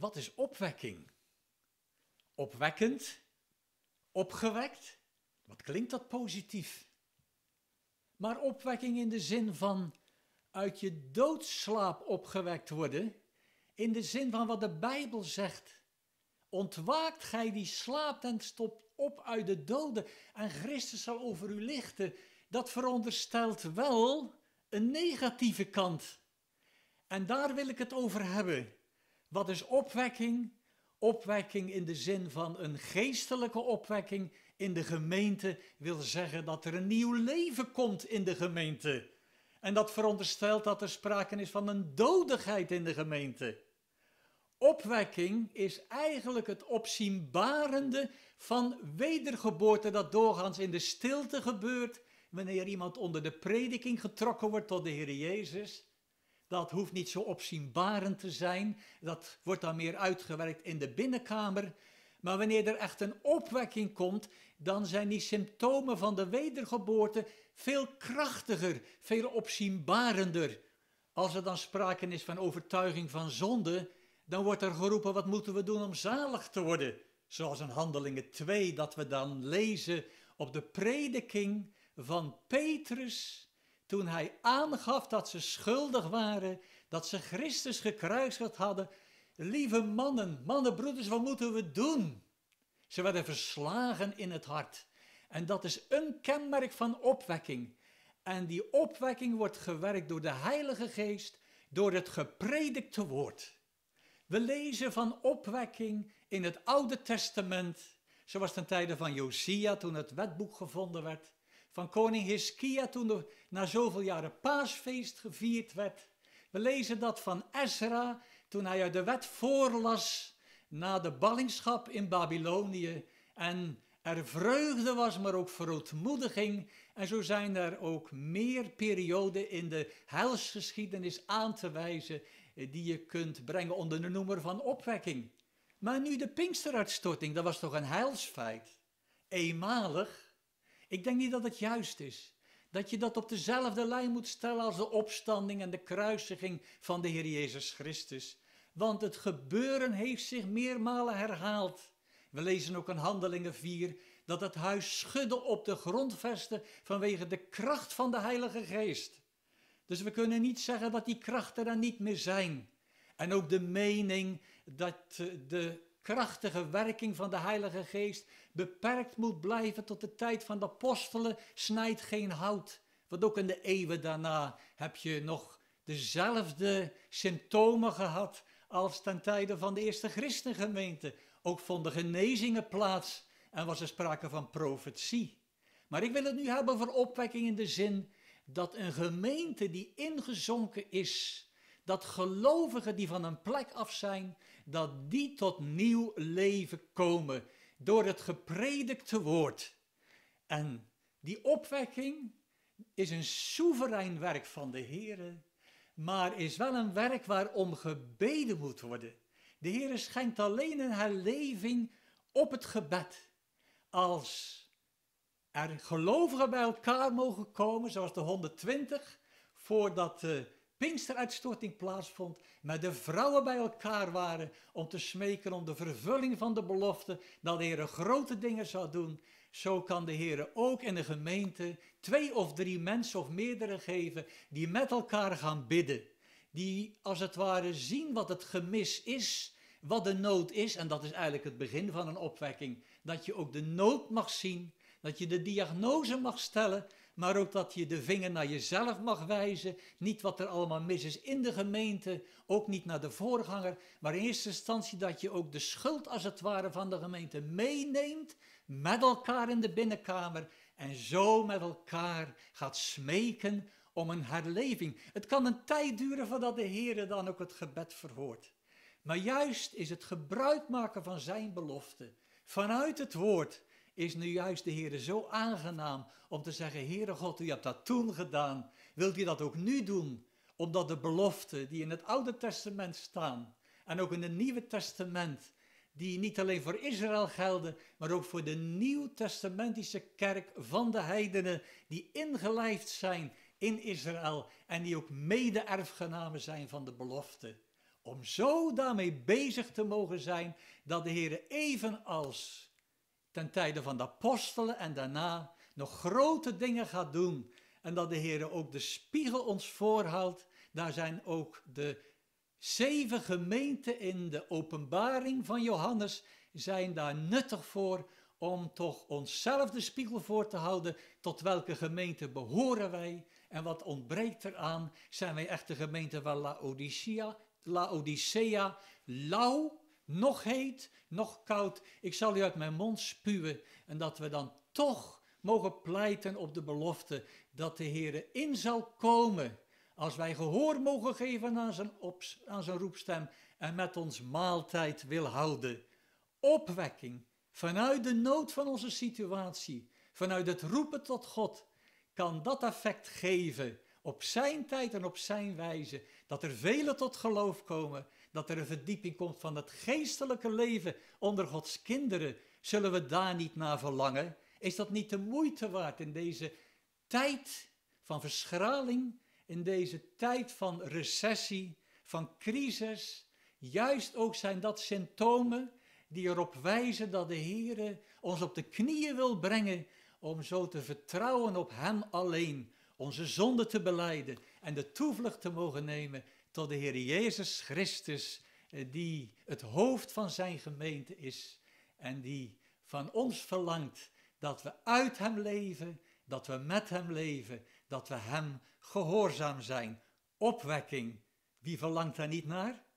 Wat is opwekking? Opwekkend, opgewekt. Wat klinkt dat positief? Maar opwekking in de zin van uit je doodslaap opgewekt worden, in de zin van wat de Bijbel zegt. Ontwaakt gij die slaapt en stopt op uit de doden en Christus zal over u lichten. Dat veronderstelt wel een negatieve kant. En daar wil ik het over hebben. Wat is opwekking? Opwekking in de zin van een geestelijke opwekking in de gemeente wil zeggen dat er een nieuw leven komt in de gemeente. En dat veronderstelt dat er sprake is van een dodigheid in de gemeente. Opwekking is eigenlijk het opzienbarende van wedergeboorte dat doorgaans in de stilte gebeurt, wanneer iemand onder de prediking getrokken wordt tot de Heer Jezus dat hoeft niet zo opzienbarend te zijn. Dat wordt dan meer uitgewerkt in de binnenkamer. Maar wanneer er echt een opwekking komt, dan zijn die symptomen van de wedergeboorte veel krachtiger, veel opzienbarender. Als er dan sprake is van overtuiging van zonde, dan wordt er geroepen: wat moeten we doen om zalig te worden? Zoals in Handelingen 2 dat we dan lezen op de prediking van Petrus toen hij aangaf dat ze schuldig waren, dat ze Christus gekruisigd hadden. Lieve mannen, mannenbroeders, wat moeten we doen? Ze werden verslagen in het hart. En dat is een kenmerk van opwekking. En die opwekking wordt gewerkt door de Heilige Geest, door het gepredikte woord. We lezen van opwekking in het Oude Testament, zoals ten tijde van Josia toen het wetboek gevonden werd van koning Hiskia toen er na zoveel jaren paasfeest gevierd werd. We lezen dat van Ezra toen hij uit de wet voorlas na de ballingschap in Babylonië. En er vreugde was, maar ook verontmoediging. En zo zijn er ook meer perioden in de helsgeschiedenis aan te wijzen eh, die je kunt brengen onder de noemer van opwekking. Maar nu de Pinksteruitstorting, dat was toch een heilsfeit? Eenmalig. Ik denk niet dat het juist is. Dat je dat op dezelfde lijn moet stellen als de opstanding en de kruisiging van de Heer Jezus Christus. Want het gebeuren heeft zich meermalen herhaald. We lezen ook in Handelingen 4 dat het huis schudde op de grondvesten vanwege de kracht van de Heilige Geest. Dus we kunnen niet zeggen dat die krachten er niet meer zijn. En ook de mening dat eh, de krachtige werking van de Heilige Geest beperkt moet blijven tot de tijd van de apostelen, snijdt geen hout. Want ook in de eeuwen daarna heb je nog dezelfde symptomen gehad als ten tijde van de eerste christengemeente. Ook vonden genezingen plaats en was er sprake van profetie. Maar ik wil het nu hebben voor opwekking in de zin dat een gemeente die ingezonken is dat gelovigen die van een plek af zijn, dat die tot nieuw leven komen door het gepredikte woord. En die opwekking is een soeverein werk van de Here, maar is wel een werk waarom gebeden moet worden. De Heer schenkt alleen een herleving op het gebed. Als er gelovigen bij elkaar mogen komen, zoals de 120, voordat de Pinksteruitstorting plaatsvond, maar de vrouwen bij elkaar waren om te smeken om de vervulling van de belofte dat de Heer grote dingen zou doen, zo kan de Heer ook in de gemeente twee of drie mensen of meerdere geven die met elkaar gaan bidden. Die als het ware zien wat het gemis is, wat de nood is, en dat is eigenlijk het begin van een opwekking, dat je ook de nood mag zien, dat je de diagnose mag stellen maar ook dat je de vinger naar jezelf mag wijzen, niet wat er allemaal mis is in de gemeente, ook niet naar de voorganger, maar in eerste instantie dat je ook de schuld als het ware van de gemeente meeneemt met elkaar in de binnenkamer en zo met elkaar gaat smeken om een herleving. Het kan een tijd duren voordat de Heer dan ook het gebed verhoort. Maar juist is het gebruik maken van zijn belofte vanuit het woord is nu juist de Heer zo aangenaam om te zeggen: Heere God, u hebt dat toen gedaan. Wilt u dat ook nu doen? Omdat de beloften die in het Oude Testament staan en ook in het Nieuwe Testament, die niet alleen voor Israël gelden, maar ook voor de Nieuw-testamentische kerk van de heidenen, die ingelijfd zijn in Israël en die ook mede-erfgenamen zijn van de belofte. Om zo daarmee bezig te mogen zijn dat de Heer evenals ten tijde van de apostelen en daarna nog grote dingen gaat doen. En dat de Heer ook de spiegel ons voorhoudt. Daar zijn ook de zeven gemeenten in de openbaring van Johannes, zijn daar nuttig voor om toch onszelf de spiegel voor te houden. Tot welke gemeente behoren wij en wat ontbreekt eraan? Zijn wij echt de gemeente van Laodicea, Laodicea lauw nog heet, nog koud, ik zal u uit mijn mond spuwen. En dat we dan toch mogen pleiten op de belofte dat de Heer in zal komen. Als wij gehoor mogen geven aan zijn, ops, aan zijn roepstem en met ons maaltijd wil houden. Opwekking vanuit de nood van onze situatie, vanuit het roepen tot God, kan dat effect geven op zijn tijd en op zijn wijze, dat er velen tot geloof komen, dat er een verdieping komt van het geestelijke leven onder Gods kinderen, zullen we daar niet naar verlangen? Is dat niet de moeite waard in deze tijd van verschraling, in deze tijd van recessie, van crisis? Juist ook zijn dat symptomen die erop wijzen dat de Heer ons op de knieën wil brengen om zo te vertrouwen op Hem alleen, onze zonde te beleiden en de toevlucht te mogen nemen tot de Heer Jezus Christus, eh, die het hoofd van zijn gemeente is en die van ons verlangt dat we uit Hem leven, dat we met Hem leven, dat we Hem gehoorzaam zijn. Opwekking, wie verlangt daar niet naar?